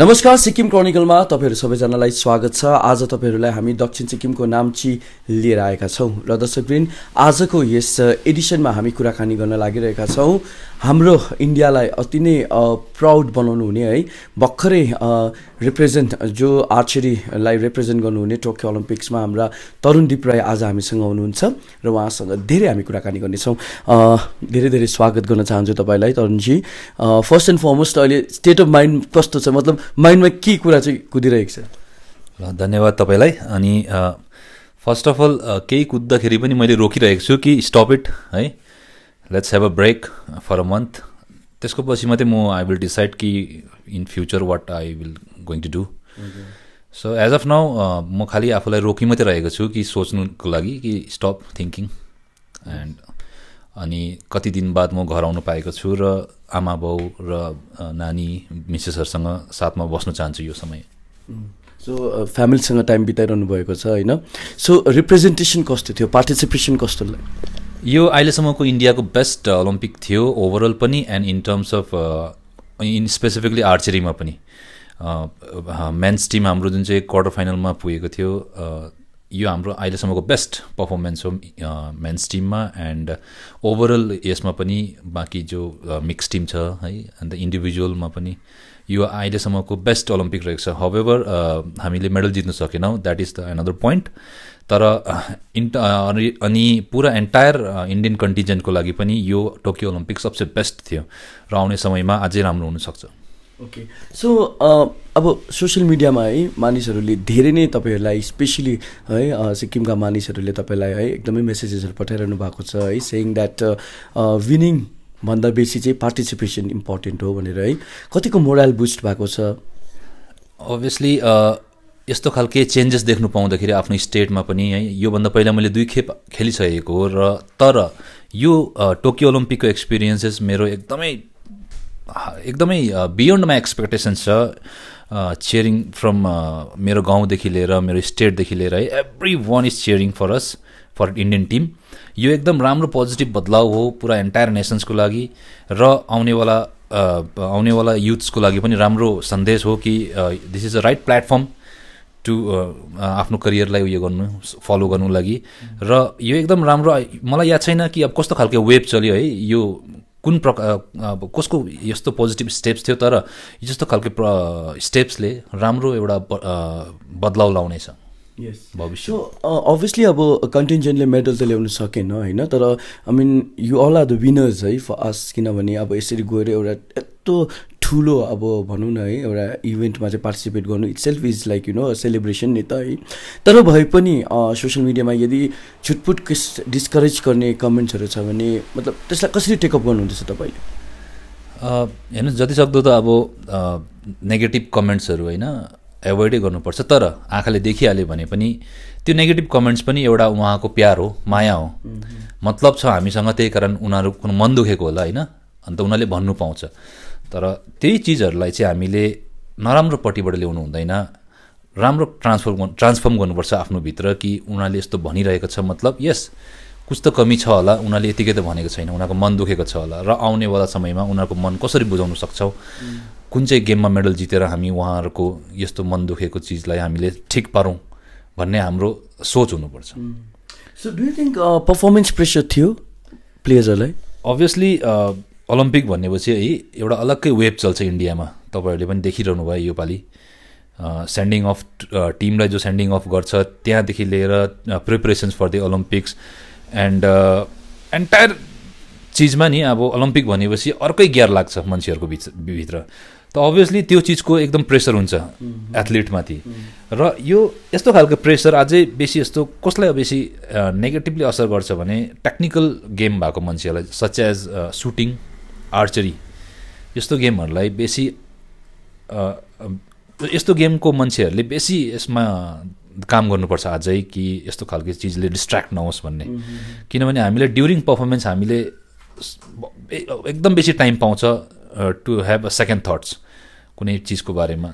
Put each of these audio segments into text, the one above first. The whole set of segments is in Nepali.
नमस्कार सिक्किम क्रोनिकलमा तपाईँहरू सबैजनालाई स्वागत छ आज तपाईँहरूलाई हामी दक्षिण सिक्किमको नाम्ची लिएर आएका छौँ र दर्शकवृन्द आजको यस एडिसनमा हामी कुराकानी गर्न लागिरहेका छौँ हाम्रो इन्डियालाई अति नै प्राउड बनाउनु हुने है भर्खरै रिप्रेजेन्ट जो आर्चेरीलाई रिप्रेजेन्ट गर्नुहुने टोकियो ओलम्पिक्समा हाम्रा तरुणदीप राई आज हामीसँग हुनुहुन्छ र उहाँसँग धेरै हामी कुराकानी गर्नेछौँ धेरै धेरै स्वागत गर्न चाहन्छु तपाईँलाई तरुणजी फर्स्ट एन्ड फर्मोस्ट अहिले स्टेट अफ माइन्ड कस्तो छ मतलब माइन्डमा के कुरा चाहिँ कुदिरहेको छ ल धन्यवाद तपाईँलाई अनि फर्स्ट अफ अल केही कुद्दाखेरि पनि मैले रोकिरहेको छु कि स्टप इट है let's have a break for a month त्यसको पछि मात्रै म आई विल डिसाइड कि in future what I will going to do so as of now म खालि आफूलाई रोकी मात्रै रहेको छु कि सोच्नुको लागि कि स्टप थिङ्किङ एन्ड अनि कति दिन बाद म घर आउनु पाएको छु र आमा बाउ र नानी मिसेसहरूसँग साथमा बस्न चाहन्छु यो समय सो फ्यामिलीसँग टाइम बिताइरहनु भएको छ होइन सो रिप्रेजेन्टेसन कस्तो थियो पार्टिसिपेसन कस्तो यो अहिलेसम्मको इन्डियाको बेस्ट ओलम्पिक थियो ओभरअल पनि and in terms of in specifically आर्चेरीमा पनि मेन्स टिम हाम्रो जुन चाहिँ क्वार्टर फाइनलमा पुगेको थियो यो हाम्रो अहिलेसम्मको बेस्ट पर्फर्मेन्स हो मेन्स टिममा एन्ड ओभरअल यसमा पनि बाँकी जो मिक्स टिम छ है अन्त इन्डिभिजुअलमा पनि यो अहिलेसम्मको बेस्ट ओलम्पिक रहेको छ हवेभर हामीले मेडल जित्नु सकेनौँ that is the another point तर इन्ट अनि पुरा एन्टायर इन्डियन कन्टिजेन्टको लागि पनि यो टोकियो ओलम्पिक सबसे बेस्ट थियो र आउने समयमा अझै राम्रो हुनसक्छ ओके सो uh, अब सोसियल मिडियामा है मानिसहरूले धेरै नै तपाईँहरूलाई स्पेसली है uh, सिक्किमका मानिसहरूले तपाईँलाई है एकदमै मेसेजेसहरू पठाइरहनु भएको छ है सेङ द्याट विनिङ भन्दा बेसी चाहिँ पार्टिसिपेसन इम्पोर्टेन्ट हो भनेर है कतिको मोरल बुस्ट भएको छ अभियसली uh, यस्तो खालके चेन्जेस देख्नु पाउँदाखेरि आफ्नो स्टेटमा पनि है योभन्दा पहिला मैले दुई खेप खेलिसकेको हो र तर यो टोकियो ओलम्पिकको एक्सपिरियन्सेस मेरो एकदमै एकदमै बियोन्ड माई एक्सपेक्टेसन छ चेयरिङ फ्रम मेरो गाउँदेखि लिएर मेरो स्टेटदेखि लिएर है every one is cheering for us for Indian team यो एकदम राम्रो पोजिटिभ बदलाव हो पुरा एन्टायर नेसन्सको लागि र आउनेवाला आउनेवाला युथ्सको लागि पनि राम्रो सन्देश हो कि this is a right platform to आफ्नो करियरलाई उयो गर्नु फलो गर्नु लागि र यो एकदम राम्रो मलाई याद छैन कि अब कस्तो खालको वेब चल्यो है यो कुन प्रकार कसको यस्तो पोजिटिभ स्टेप्स थियो तर यस्तो खालको प्र स्टेप्सले राम्रो एउटा बदलाउ लाउनेछ भविष्य अभियसली अब कन्टेन्जेन्टले मेडल त ल्याउनु सकेन होइन तर I mean you all are the winners है फर अस किनभने अब यसरी गएर एउटा यस्तो ठुलो अब भनौँ न है एउटा इभेन्टमा चाहिँ पार्टिसिपेट गर्नु itself is like you know celebration नि त है तर भए पनि सोसियल मिडियामा यदि छुटपुट किस डिस्करेज गर्ने कमेन्ट्सहरू छ भने मतलब त्यसलाई कसरी टेकअप गर्नुहुँदैछ तपाईँले हेर्नुहोस् जतिसक्दो त अब नेगेटिभ कमेन्ट्सहरू होइन एभोइडै गर्नुपर्छ तर आँखाले देखिहाल्यो भने पनि त्यो नेगेटिभ कमेन्ट्स पनि एउटा उहाँको प्यार हो माया हो मतलब छ हामीसँग त्यही कारण उनीहरू कुनै मन दुखेको होला होइन अन्त उनीहरूले भन्नु पाउँछ तर त्यही चिजहरूलाई चाहिँ हामीले नराम्रोपट्टिबाट ल्याउनु हुँदैन राम्रो ट्रान्सफर्म ट्रान्सफर्म गर्नुपर्छ आफ्नो भित्र कि उनीहरूले यस्तो भनिरहेको छ मतलब यस कुछ त कमी छ होला उनीहरूले यतिकै त भनेको छैन उनीहरूको मन दुखेको छ होला र आउनेवाला समयमा उनीहरूको मन कसरी बुझाउन सक्छौँ कुन चाहिँ गेममा मेडल जितेर हामी उहाँहरूको यस्तो मन दुखेको चिजलाई हामीले ठिक पारौँ भन्ने हाम्रो सोच हुनुपर्छ so do think performance pressure थियो प्लेयर्सहरूलाई अभियसली ओलम्पिक भनेपछि है एउटा अलग्गै वेब चल्छ इन्डियामा तपाईँहरूले पनि देखिरहनु भयो योपालि सेन्डिङ अफ टिमलाई जो सेन्डिङ अफ गर्छ त्यहाँदेखि लिएर preparations for the Olympics and entire चिजमा नि अब ओलम्पिक भनेपछि अर्कै ग्यार लाग्छ मान्छेहरूको बिच भित्र त अभियसली त्यो चिजको एकदम प्रेसर हुन्छ एथलिटमाथि र यो यस्तो खालको प्रेसर अझै बेसी यस्तो कसलाई बेसी नेगेटिभली असर गर्छ भने टेक्निकल गेम भएको मान्छेहरूलाई सच एज सुटिङ आर्चरी यस्तो गेमहरूलाई बेसी यस्तो गेमको मान्छेहरूले बेसी यसमा काम गर्नुपर्छ अझै कि यस्तो खालको चिजले डिस्ट्र्याक्ट नहोस् भन्ने किनभने हामीले ड्युरिङ पर्फर्मेन्स हामीले एकदम बेसी टाइम पाउँछ to have a second thoughts कुनै चिजको बारेमा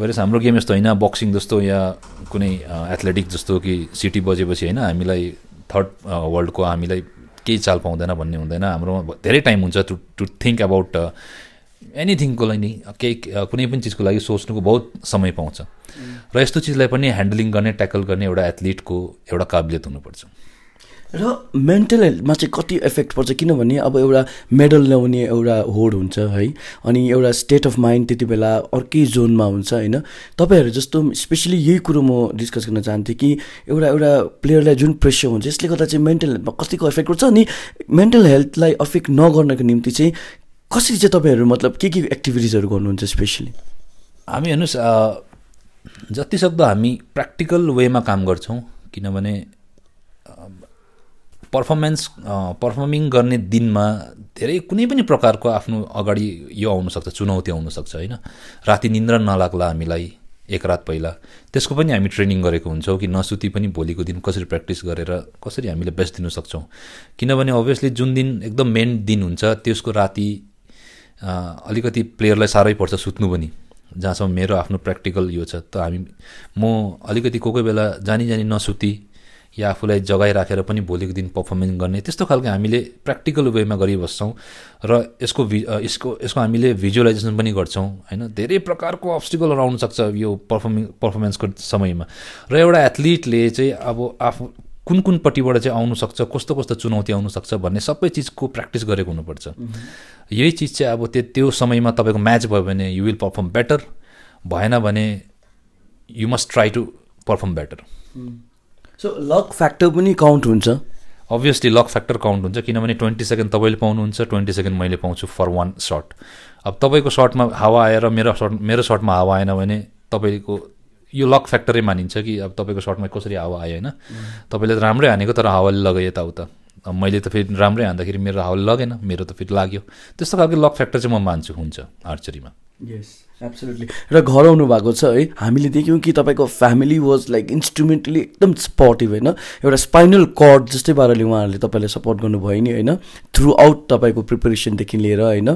वेरस हाम्रो गेम यस्तो होइन बक्सिङ जस्तो या कुनै एथलेटिक जस्तो कि सिटी बजेपछि होइन हामीलाई थर्ड वर्ल्डको हामीलाई केही चाल पाउँदैन भन्ने हुँदैन हाम्रो धेरै टाइम हुन्छ टु टु थिङ्क अबाउट एनिथिङको लागि uh, केही uh, कुनै पनि चिजको लागि सोच्नुको बहुत समय पाउँछ mm. र यस्तो चिजलाई पनि ह्यान्डलिङ गर्ने ट्याकल गर्ने एउटा एथलिटको एउटा काबिलियत हुनुपर्छ र मेन्टल हेल्थमा चाहिँ कति इफेक्ट पर्छ किनभने अब एउटा मेडल ल्याउने एउटा होड हुन्छ है अनि एउटा स्टेट अफ माइन्ड त्यति बेला अर्कै जोनमा हुन्छ होइन तपाईँहरू जस्तो स्पेसली यही कुरो म डिस्कस गर्न चाहन्थेँ कि एउटा एउटा प्लेयरलाई जुन प्रेसर हुन्छ यसले गर्दा चाहिँ मेन्टल हेल्थमा कतिको इफेक्ट गर्छ अनि मेन्टल हेल्थलाई इफेक्ट नगर्नको निम्ति चाहिँ कसरी चाहिँ तपाईँहरू मतलब के के एक्टिभिटिजहरू गर्नुहुन्छ स्पेसली हामी हेर्नुहोस् जतिसक्दो हामी प्र्याक्टिकल वेमा काम गर्छौँ किनभने पर्फर्मेन्स पर्फर्मिङ गर्ने दिनमा धेरै कुनै पनि प्रकारको आफ्नो अगाडि यो आउनसक्छ चुनौती आउनसक्छ होइन राति निन्द्रा नलाग्ला हामीलाई एक रात पहिला त्यसको पनि हामी ट्रेनिङ गरेको हुन्छौँ कि नसुती पनि भोलिको दिन कसरी प्र्याक्टिस गरेर कसरी हामीले बेस्ट दिन सक्छौँ किनभने अभियसली जुन दिन एकदम मेन दिन हुन्छ त्यसको राति अलिकति प्लेयरलाई साह्रै पर्छ सुत्नु पनि जहाँसम्म मेरो आफ्नो प्र्याक्टिकल यो छ त हामी म अलिकति कोही कोही बेला जानी जानी नसुती या आफूलाई जगाइ राखेर पनि भोलिको दिन पर्फर्मेन्स गर्ने त्यस्तो खालको हामीले प्र्याक्टिकल वेमा गरिबस्छौँ र यसको भि यसको यसको हामीले भिजुअलाइजेसन पनि गर्छौँ होइन धेरै प्रकारको अब्स्टिकल आउन सक्छ यो पर्फर्मिङ पर्फर्मेन्सको समयमा र एउटा एथलिटले चाहिँ अब आफू कुन कुनपट्टिबाट चाहिँ सक्छ कस्तो कस्तो चुनौती सक्छ भन्ने सबै चिजको प्र्याक्टिस गरेको हुनुपर्छ mm-hmm. यही चिज चाहिँ अब त्यो त्यो समयमा तपाईँको म्याच भयो भने यु विल पर्फर्म बेटर भएन भने you must try to perform better so luck factor पनि काउन्ट हुन्छ अभियसली लक फ्याक्टर काउन्ट हुन्छ किनभने ट्वेन्टी सेकेन्ड तपाईँले पाउनुहुन्छ ट्वेन्टी सेकेन्ड मैले पाउँछु फर वान सर्ट अब तपाईँको सर्टमा हावा आएर मेरो सर्ट मेरो सर्टमा हावा आएन भने तपाईँको यो लक फ्याक्टरै मानिन्छ कि अब तपाईँको सर्टमा कसरी हावा आयो होइन तपाईँले त राम्रै हानेको तर हावाले लगाएँ यताउता अब मैले त फेरि राम्रै हान्दाखेरि मेरो हावा लगेन मेरो त फेरि लाग्यो त्यस्तो खालको लक फ्याक्टर चाहिँ म मान्छु हुन्छ आर्चरीमा यस एब्सोल्युटली र घर आउनु भएको छ है हामीले देख्यौँ कि तपाईँको फ्यामिली वाज लाइक इन्स्ट्रुमेन्टली एकदम सपोर्टिभ होइन एउटा स्पाइनल कर्ड जस्तै पाराले उहाँहरूले तपाईँलाई सपोर्ट गर्नुभयो नि होइन थ्रु आउट तपाईँको प्रिपेरेसनदेखि लिएर होइन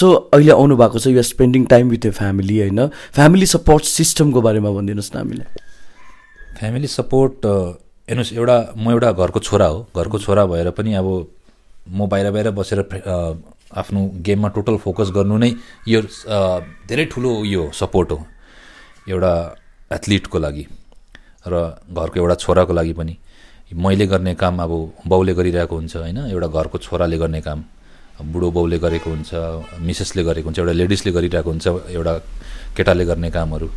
सो अहिले आउनु भएको छ you are spending time with your family होइन फ्यामिली सपोर्ट सिस्टमको बारेमा भनिदिनुहोस् न हामीलाई फ्यामिली सपोर्ट हेर्नुहोस् एउटा म एउटा घरको छोरा हो घरको छोरा भएर पनि अब म बाहिर बाहिर बसेर आफ्नो गेममा टोटल फोकस गर्नु नै यो धेरै ठुलो यो सपोर्ट हो एउटा एथलिटको लागि र घरको एउटा छोराको लागि पनि मैले गर्ने काम अब बाउले गरिरहेको हुन्छ होइन एउटा घरको छोराले गर्ने काम बुढो बाउले गरेको हुन्छ मिसेसले गरेको हुन्छ एउटा लेडिजले गरिरहेको हुन्छ एउटा केटाले गर्ने कामहरू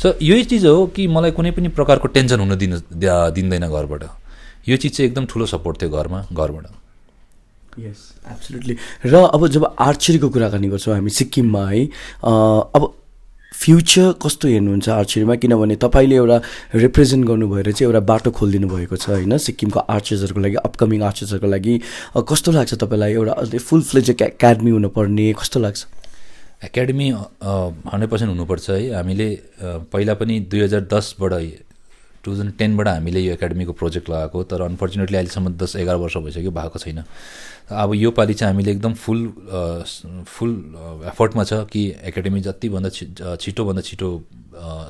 सो so, यही चिज हो कि मलाई कुनै पनि प्रकारको टेन्सन हुन दिन दिँदैन घरबाट यो चिज चाहिँ एकदम ठुलो सपोर्ट थियो घरमा घरबाट यस एब्सोल्युटली र अब जब आर्चरीको कुरा गर्ने गर्छौँ हामी सिक्किममा है अब फ्युचर कस्तो हेर्नुहुन्छ आर्चरीमा किनभने तपाईँले एउटा रिप्रेजेन्ट गर्नुभएर चाहिँ एउटा बाटो खोलिदिनु भएको छ होइन सिक्किमको आर्चर्सहरूको लागि अपकमिङ आर्चर्सहरूको लागि कस्तो लाग्छ तपाईँलाई एउटा फुल फ्लेज एकाडेमी हुनुपर्ने कस्तो लाग्छ एकाडेमी हन्ड्रेड पर्सेन्ट हुनुपर्छ है हामीले पहिला पनि दुई हजार दसबाट टु थाउजन्ड टेनबाट हामीले यो एकाडेमीको प्रोजेक्ट लगाएको तर अनफर्चुनेटली अहिलेसम्म दस एघार वर्ष भइसक्यो भएको छैन अब यो योपालि चाहिँ हामीले एकदम फुल फुल एफर्टमा छ कि एकाडेमी जतिभन्दा छि छिटोभन्दा छिटो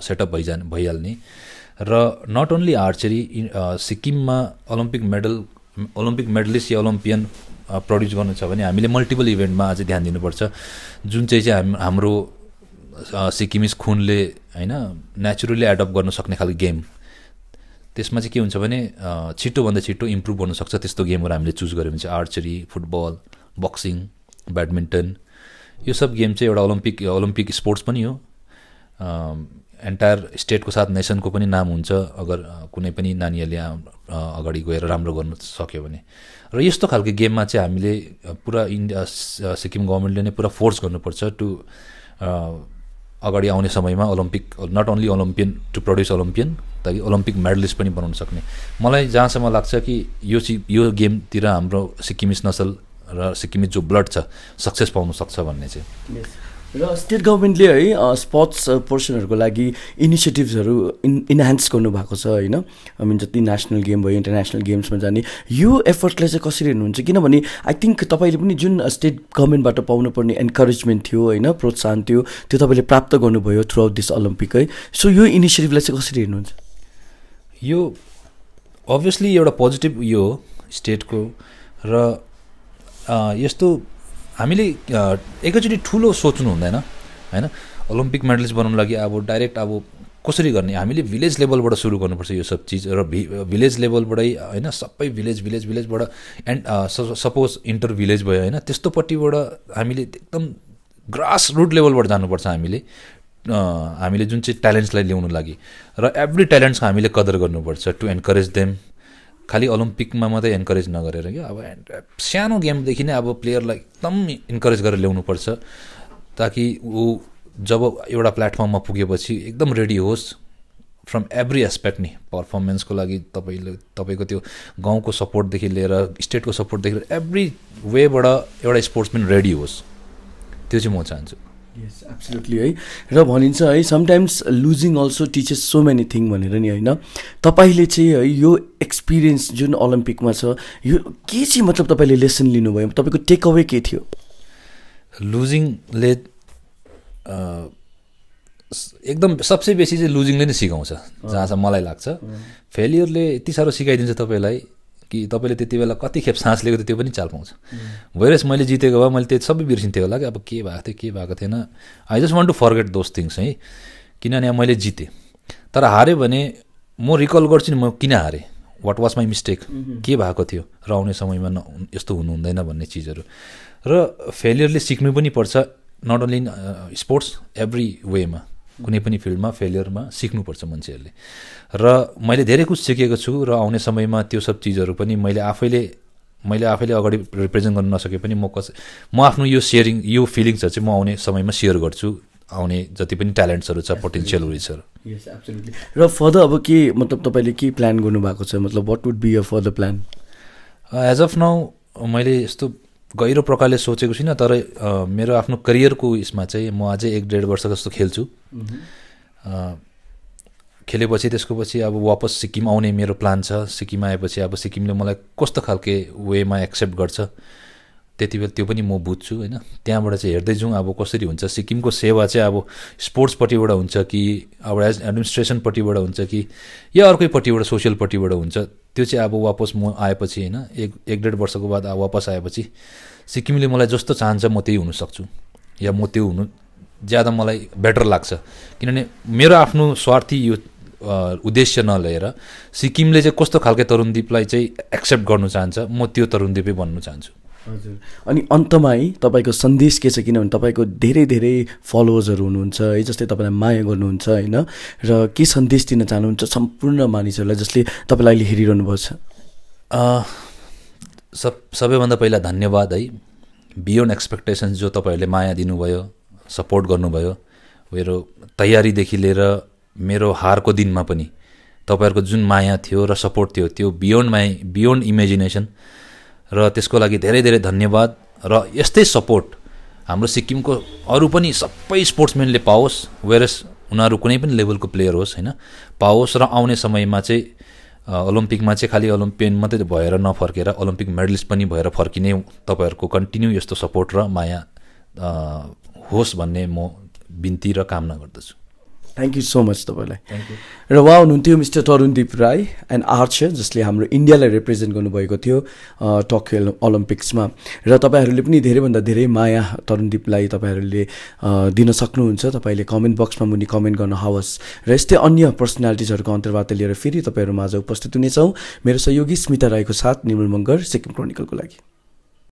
सेटअप भइजा भइहाल्ने र नट ओन्ली आर्चरी सिक्किममा ओलम्पिक मेडल ओलम्पिक मेडलिस्ट या ओलम्पियन प्रड्युस गर्नु छ भने हामीले मल्टिपल इभेन्टमा अझै ध्यान दिनुपर्छ जुन चाहिँ चाहिँ हाम हाम्रो सिक्किमिस खुनले होइन नेचुरली एडप्ट गर्न सक्ने खालको गेम त्यसमा चाहिँ के हुन्छ भने छिटोभन्दा छिटो इम्प्रुभ हुनसक्छ त्यस्तो गेमहरू हामीले चुज गऱ्यो भने चाहिँ आर्चरी फुटबल बक्सिङ ब्याडमिन्टन यो सब गेम चाहिँ एउटा ओलम्पिक ओलम्पिक स्पोर्ट्स पनि हो एन्टायर स्टेटको साथ नेसनको पनि नाम हुन्छ अगर कुनै पनि नानीहरूले अगाडि गएर राम्रो गर्न सक्यो भने र यस्तो खालको गेममा चाहिँ हामीले पुरा इन्डिया सिक्किम गभर्मेन्टले नै पुरा फोर्स गर्नुपर्छ टु अगाडि आउने समयमा Olympic not only Olympian to produce Olympian ताकि ओलम्पिक मेडलिस्ट पनि बनाउन सक्ने मलाई जहाँसम्म लाग्छ कि यो चि यो गेमतिर हाम्रो सिक्किमिस नसल र सिक्किमिस जो ब्लड छ सक्सेस पाउन सक्छ भन्ने चाहिँ र स्टेट गभर्मेन्टले है स्पोर्ट्स पर्सनहरूको लागि इनिसिएटिभ्सहरू इन इन्हान्स गर्नुभएको छ होइन मिन जति नेसनल गेम भयो इन्टरनेसनल गेम्समा जाने यो एफर्टलाई चाहिँ कसरी हेर्नुहुन्छ किनभने आई थिङ्क तपाईँले पनि जुन स्टेट गभर्मेन्टबाट पाउनुपर्ने इन्करेजमेन्ट थियो होइन प्रोत्साहन थियो त्यो तपाईँले प्राप्त गर्नुभयो थ्रु आउट दिस ओलम्पिक है सो यो इनिसिएटिभलाई चाहिँ कसरी हेर्नुहुन्छ यो अभियसली एउटा पोजिटिभ यो हो स्टेटको र यस्तो हामीले एकैचोटि ठुलो सोच्नु हुँदैन होइन ओलम्पिक मेडलिस्ट बनाउनु लागि अब डाइरेक्ट अब कसरी गर्ने हामीले भिलेज लेभलबाट सुरु गर्नुपर्छ यो सब चिज र भि भिलेज लेभलबाटै होइन सबै भिलेज भिलेज भिलेजबाट एन्ड सपोज इन्टर भिलेज भयो होइन त्यस्तोपट्टिबाट हामीले एकदम ग्रास रुट लेभलबाट जानुपर्छ हामीले हामीले जुन चाहिँ ट्यालेन्ट्सलाई ल्याउनु लागि र एभ्री ट्यालेन्ट्सको हामीले कदर गर्नुपर्छ टु एन्करेज देम खालि ओलम्पिकमा मात्रै इन्करेज नगरेर क्या अब uh, सानो गेमदेखि नै अब प्लेयरलाई एकदम इन्करेज गरेर ल्याउनुपर्छ ताकि ऊ जब एउटा प्लेटफर्ममा पुगेपछि एकदम रेडी होस् फ्रम एभ्री एस्पेक्ट नि पर्फर्मेन्सको लागि तपाईँले तपाईँको त्यो गाउँको सपोर्टदेखि लिएर स्टेटको सपोर्टदेखि लिएर एभ्री वेबाट एउटा स्पोर्ट्सम्यान रेडी होस् त्यो चाहिँ म चाहन्छु यस एब्सोल्युटली है र भनिन्छ है sometimes losing also teaches so many thing भनेर नि होइन तपाईँले चाहिँ है यो एक्सपिरियन्स जुन ओलम्पिकमा छ यो के चाहिँ मतलब तपाईँले लेसन लिनुभयो तपाईँको टेक अवे के थियो लुजिङले एकदम सबसे बेसी चाहिँ लुजिङले नै सिकाउँछ जहाँ चाहिँ मलाई लाग्छ फेलियरले यति साह्रो सिकाइदिन्छ तपाईँलाई कि तपाईँले त्यति बेला कति खेप सास लिएको थियो त्यो पनि चाल पाउँछ भइरहेछ मैले जितेको भए मैले त्यो सबै बिर्सिन्थेँ होला कि अब के भएको थियो के भएको थिएन I just want to forget those things है किनभने अब मैले जितेँ तर हारेँ भने म रिकल गर्छु नि म किन हारेँ वाट वाज माई मिस्टेक के भएको थियो र आउने समयमा न यस्तो हुनु हुँदैन भन्ने चिजहरू र फेलियरले सिक्नु पनि पर्छ not only in sports every वेमा कुनै पनि फिल्डमा फेलियरमा सिक्नुपर्छ मान्छेहरूले र मैले धेरै कुछ सिकेको छु र आउने समयमा त्यो सब चिजहरू पनि मैले आफैले मैले आफैले अगाडि रिप्रेजेन्ट गर्न नसके पनि म कस म आफ्नो यो सेयरिङ यो फिलिङ्सहरू चाहिँ म आउने समयमा सेयर गर्छु आउने जति पनि ट्यालेन्ट्सहरू छ पोटेन्सियलहरू छ र फर्दर अब के मतलब तपाईँले के प्लान गर्नुभएको छ मतलब what would be a further plan as of now मैले यस्तो गहिरो प्रकारले सोचेको छुइनँ तर मेरो आफ्नो करियरको उयसमा चाहिँ म अझै एक डेढ वर्ष जस्तो खेल्छु खेलेपछि त्यसको पछि अब वापस सिक्किम आउने मेरो प्लान छ सिक्किम आएपछि अब सिक्किमले मलाई कस्तो खालके वेमा एक्सेप्ट गर्छ त्यति बेला त्यो पनि म बुझ्छु होइन त्यहाँबाट चाहिँ हेर्दै जाउँ अब कसरी हुन्छ सिक्किमको सेवा चाहिँ अब स्पोर्ट्सपट्टिबाट हुन्छ कि अब एज एडमिनिस्ट्रेसनपट्टिबाट हुन्छ कि या अर्कैपट्टिबाट सोसियलपट्टिबाट हुन्छ त्यो चाहिँ अब वापस म आएपछि होइन एक एक डेढ वर्षको बाद अब वापस आएपछि सिक्किमले मलाई जस्तो चाहन्छ म त्यही हुनसक्छु या म त्यो हुनु ज्यादा मलाई बेटर लाग्छ किनभने मेरो आफ्नो स्वार्थी यो उद्देश्य नलिएर सिक्किमले चाहिँ कस्तो खालके तरुणदीपलाई चाहिँ एक्सेप्ट गर्नु चाहन्छ म त्यो तरुणदीपै बन्नु चाहन्छु हजुर अनि अन्तमा है तपाईँको सन्देश के छ किनभने तपाईँको धेरै धेरै फलोवर्सहरू हुनुहुन्छ है जस्तै तपाईँलाई माया गर्नुहुन्छ होइन र के सन्देश दिन चाहनुहुन्छ सम्पूर्ण मानिसहरूलाई जसले तपाईँलाई अहिले हेरिरहनु भएको छ सब सबैभन्दा पहिला धन्यवाद है बियोन्ड एक्सपेक्टेसन जो तपाईँहरूले माया दिनुभयो सपोर्ट गर्नुभयो मेरो तयारीदेखि लिएर मेरो हारको दिनमा पनि तपाईँहरूको जुन माया थियो र सपोर्ट थियो त्यो बियोन्ड माई बियोन्ड इमेजिनेसन र त्यसको लागि धेरै धेरै धन्यवाद र यस्तै सपोर्ट हाम्रो सिक्किमको अरू पनि सबै स्पोर्ट्सम्यानले पाओस् वेरस उनीहरू कुनै पनि लेभलको प्लेयर होस् होइन पाओस् र आउने समयमा चाहिँ ओलम्पिकमा चाहिँ खालि ओलम्पियन मात्रै भएर नफर्केर ओलम्पिक मेडलिस्ट पनि भएर फर्किने तपाईँहरूको कन्टिन्यू यस्तो सपोर्ट र माया होस् भन्ने म बिन्ती र कामना गर्दछु थ्याङ्क यू सो मच तपाईँलाई र उहाँ हुनुहुन्थ्यो Mister Tarundeep Rai and archer जसले हाम्रो इन्डियालाई रिप्रेजेन्ट गर्नुभएको थियो टोकियो ओलम्पिक्समा र तपाईँहरूले पनि धेरैभन्दा धेरै माया तरुणदीपलाई तपाईँहरूले दिन सक्नुहुन्छ तपाईँले कमेन्ट बक्समा मुनि कमेन्ट गर्न हवस् र यस्तै अन्य पर्सनालिटिजहरूको अन्तर्वार्ता लिएर फेरि तपाईँहरू माझ उपस्थित हुनेछौँ मेरो सहयोगी स्मिता राईको साथ निर्मल मङ्गर सिक्किम क्रोनिकलको लागि